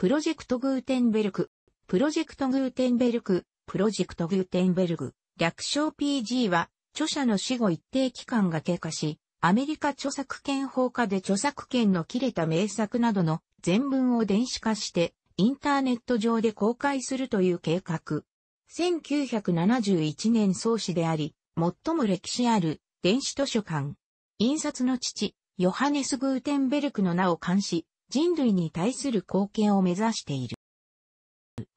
プロジェクトグーテンベルク、プロジェクトグーテンベルク、プロジェクトグーテンベルク。略称 PG は、著者の死後一定期間が経過し、アメリカ著作権法下で著作権の切れた名作などの全文を電子化して、インターネット上で公開するという計画。1971年創始であり、最も歴史ある電子図書館。印刷の父、ヨハネス・グーテンベルクの名を冠し、人類に対する貢献を目指している。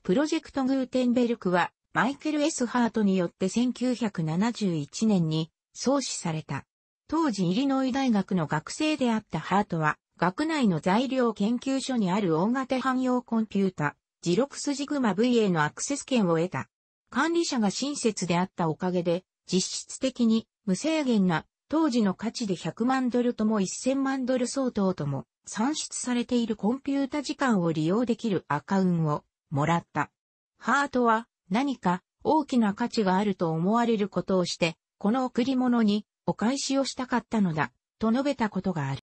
プロジェクトグーテンベルクは、マイケル・ S・ ハートによって1971年に創始された。当時イリノイ大学の学生であったハートは、学内の材料研究所にある大型汎用コンピュータ、ジロクスジグマ V へのアクセス権を得た。管理者が親切であったおかげで、実質的に無制限な当時の価値で100万ドルとも1000万ドル相当とも算出されているコンピュータ時間を利用できるアカントをもらった。ハートは何か大きな価値があると思われることをして、この贈り物にお返しをしたかったのだ、と述べたことがある。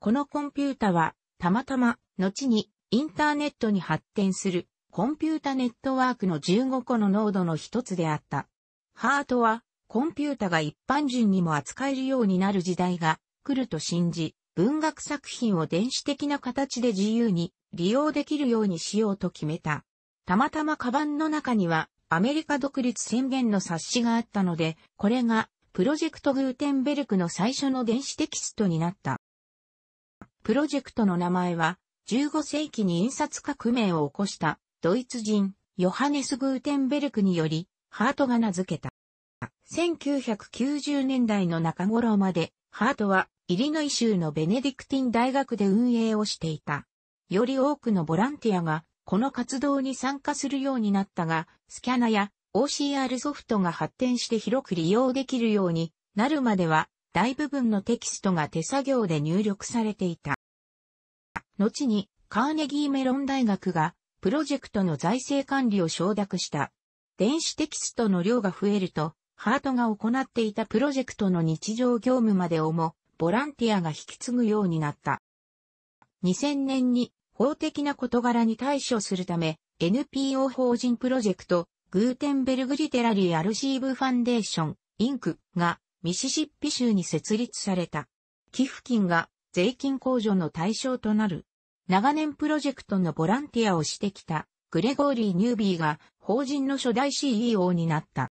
このコンピュータは、たまたま、後にインターネットに発展するコンピュータネットワークの15個のノードの一つであった。ハートは、コンピュータが一般人にも扱えるようになる時代が来ると信じ、文学作品を電子的な形で自由に利用できるようにしようと決めた。たまたまカバンの中にはアメリカ独立宣言の冊子があったので、これがプロジェクトグーテンベルクの最初の電子テキストになった。プロジェクトの名前は15世紀に印刷革命を起こしたドイツ人ヨハネス・グーテンベルクによりハートが名付けた。1990年代の中頃までハートはイリノイ州のベネディクティン大学で運営をしていた。より多くのボランティアがこの活動に参加するようになったが、スキャナや OCR ソフトが発展して広く利用できるようになるまでは大部分のテキストが手作業で入力されていた。後にカーネギーメロン大学がプロジェクトの財政管理を承諾した。電子テキストの量が増えると、ハートが行っていたプロジェクトの日常業務までをもボランティアが引き継ぐようになった。2000年に法的な事柄に対処するため、NPO 法人プロジェクト、グーテンベルグリテラリー・アルシーブ・ファンデーション、インクがミシシッピ州に設立された。寄付金が税金控除の対象となる。長年プロジェクトのボランティアをしてきたグレゴーリー・ニュービーが法人の初代 CEO になった。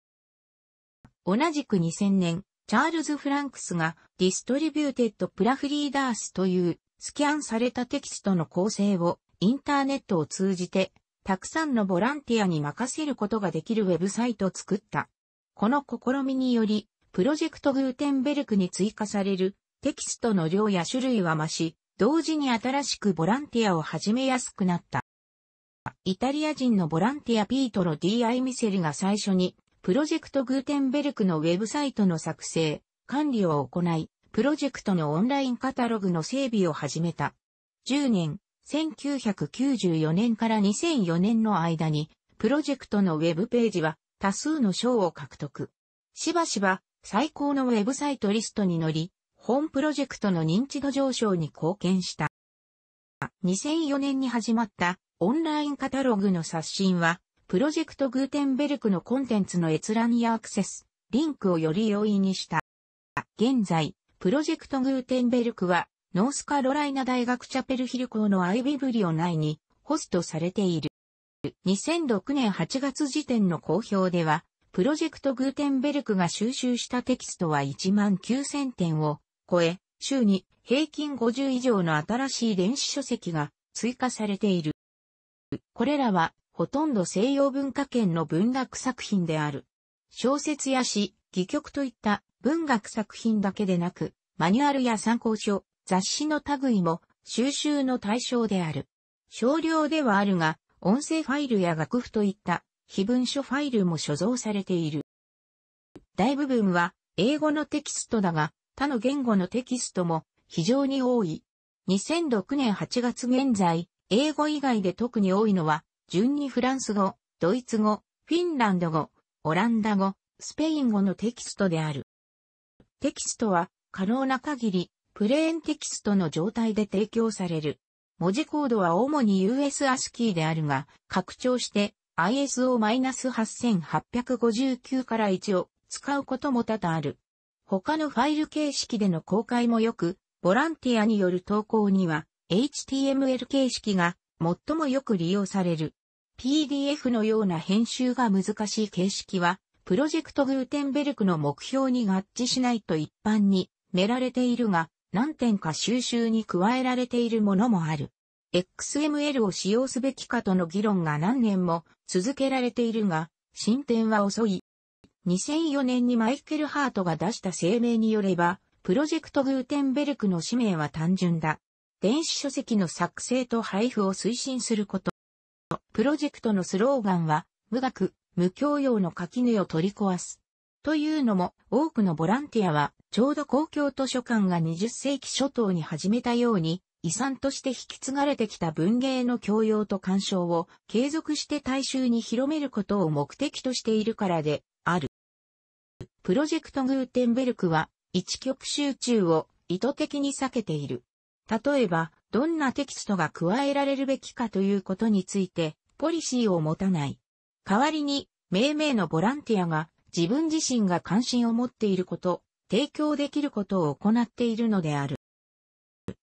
同じく2000年、チャールズ・フランクスがディストリビューテッド・プラフリーダースというスキャンされたテキストの構成をインターネットを通じてたくさんのボランティアに任せることができるウェブサイトを作った。この試みによりプロジェクトグーテンベルクに追加されるテキストの量や種類は増し、同時に新しくボランティアを始めやすくなった。イタリア人のボランティアピートロ D.I. ミセルが最初にプロジェクトグーテンベルクのウェブサイトの作成、管理を行い、プロジェクトのオンラインカタログの整備を始めた。10年、1994年から2004年の間に、プロジェクトのウェブページは多数の賞を獲得。しばしば最高のウェブサイトリストに乗り、本プロジェクトの認知度上昇に貢献した。2004年に始まったオンラインカタログの刷新はプロジェクトグーテンベルクのコンテンツの閲覧やアクセス、リンクをより容易にした。現在、プロジェクトグーテンベルクは、ノースカロライナ大学チャペルヒル校のアイビブリオ内にホストされている。2006年8月時点の公表では、プロジェクトグーテンベルクが収集したテキストは1万9000点を超え、週に平均50以上の新しい電子書籍が追加されている。これらはほとんど西洋文化圏の文学作品である。小説や詩、戯曲といった文学作品だけでなく、マニュアルや参考書、雑誌の類も収集の対象である。少量ではあるが、音声ファイルや楽譜といった非文書ファイルも所蔵されている。大部分は英語のテキストだが、他の言語のテキストも非常に多い。2006年8月現在、英語以外で特に多いのは順にフランス語、ドイツ語、フィンランド語、オランダ語、スペイン語のテキストである。テキストは可能な限りプレーンテキストの状態で提供される。文字コードは主に US アスキーであるが、拡張して ISO-8859 から1を使うことも多々ある。他のファイル形式での公開もよく、ボランティアによる投稿には HTML 形式が最もよく利用される。PDF のような編集が難しい形式は、プロジェクトグーテンベルクの目標に合致しないと一般にめられているが、何点か収集に加えられているものもある。XML を使用すべきかとの議論が何年も続けられているが、進展は遅い。2004年にマイケル・ハートが出した声明によれば、プロジェクトグーテンベルクの使命は単純だ。電子書籍の作成と配布を推進すること。プロジェクトのスローガンは、無学、無教養の垣根を取り壊す。というのも、多くのボランティアは、ちょうど公共図書館が20世紀初頭に始めたように、遺産として引き継がれてきた文芸の教養と鑑賞を継続して大衆に広めることを目的としているからである。プロジェクトグーテンベルクは一極集中を意図的に避けている。例えば、どんなテキストが加えられるべきかということについて、ポリシーを持たない。代わりに、命名のボランティアが自分自身が関心を持っていること、提供できることを行っているのである。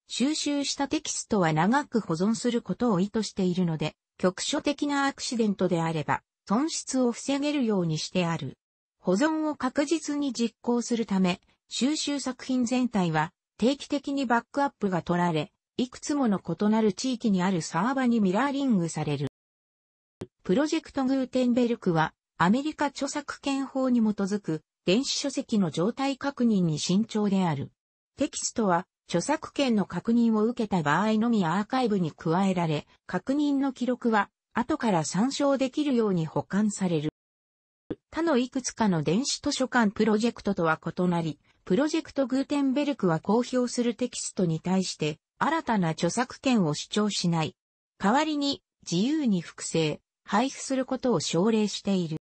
収集したテキストは長く保存することを意図しているので、局所的なアクシデントであれば、損失を防げるようにしてある。保存を確実に実行するため、収集作品全体は定期的にバックアップが取られ、いくつもの異なる地域にあるサーバにミラーリングされる。プロジェクトグーテンベルクは、アメリカ著作権法に基づく、電子書籍の状態確認に慎重である。テキストは、著作権の確認を受けた場合のみアーカイブに加えられ、確認の記録は、後から参照できるように保管される。他のいくつかの電子図書館プロジェクトとは異なり、プロジェクトグーテンベルクは公表するテキストに対して新たな著作権を主張しない。代わりに自由に複製、配布することを奨励している。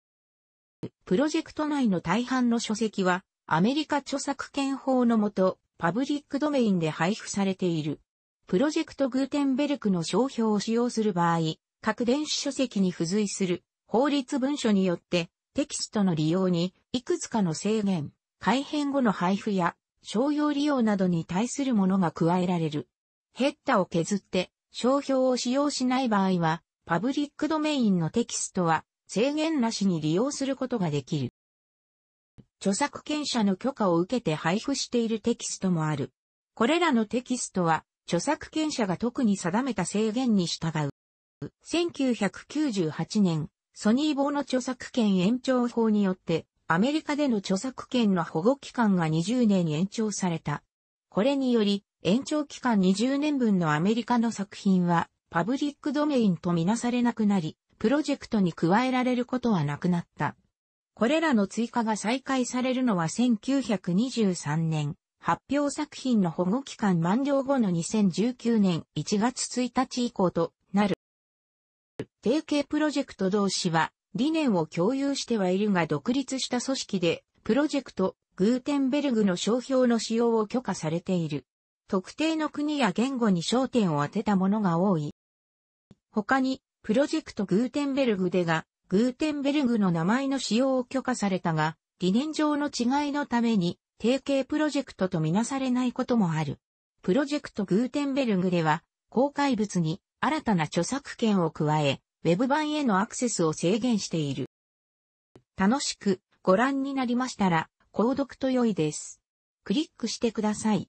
プロジェクト内の大半の書籍はアメリカ著作権法のもとパブリックドメインで配布されている。プロジェクトグーテンベルクの商標を使用する場合、各電子書籍に付随する法律文書によってテキストの利用にいくつかの制限、改変後の配布や商用利用などに対するものが加えられる。ヘッダを削って商標を使用しない場合は、パブリックドメインのテキストは制限なしに利用することができる。著作権者の許可を受けて配布しているテキストもある。これらのテキストは、著作権者が特に定めた制限に従う。1998年、ソニー棒の著作権延長法によって、アメリカでの著作権の保護期間が20年延長された。これにより、延長期間20年分のアメリカの作品は、パブリックドメインとみなされなくなり、プロジェクトに加えられることはなくなった。これらの追加が再開されるのは1923年、発表作品の保護期間満了後の2019年1月1日以降となる。提携プロジェクト同士は、理念を共有してはいるが独立した組織で、プロジェクト、グーテンベルグの商標の使用を許可されている。特定の国や言語に焦点を当てたものが多い。他に、プロジェクトグーテンベルグでが、グーテンベルグの名前の使用を許可されたが、理念上の違いのために、提携プロジェクトとみなされないこともある。プロジェクトグーテンベルグでは、公開物に新たな著作権を加え、ウェブ版へのアクセスを制限している。楽しくご覧になりましたら、購読と良いです。クリックしてください。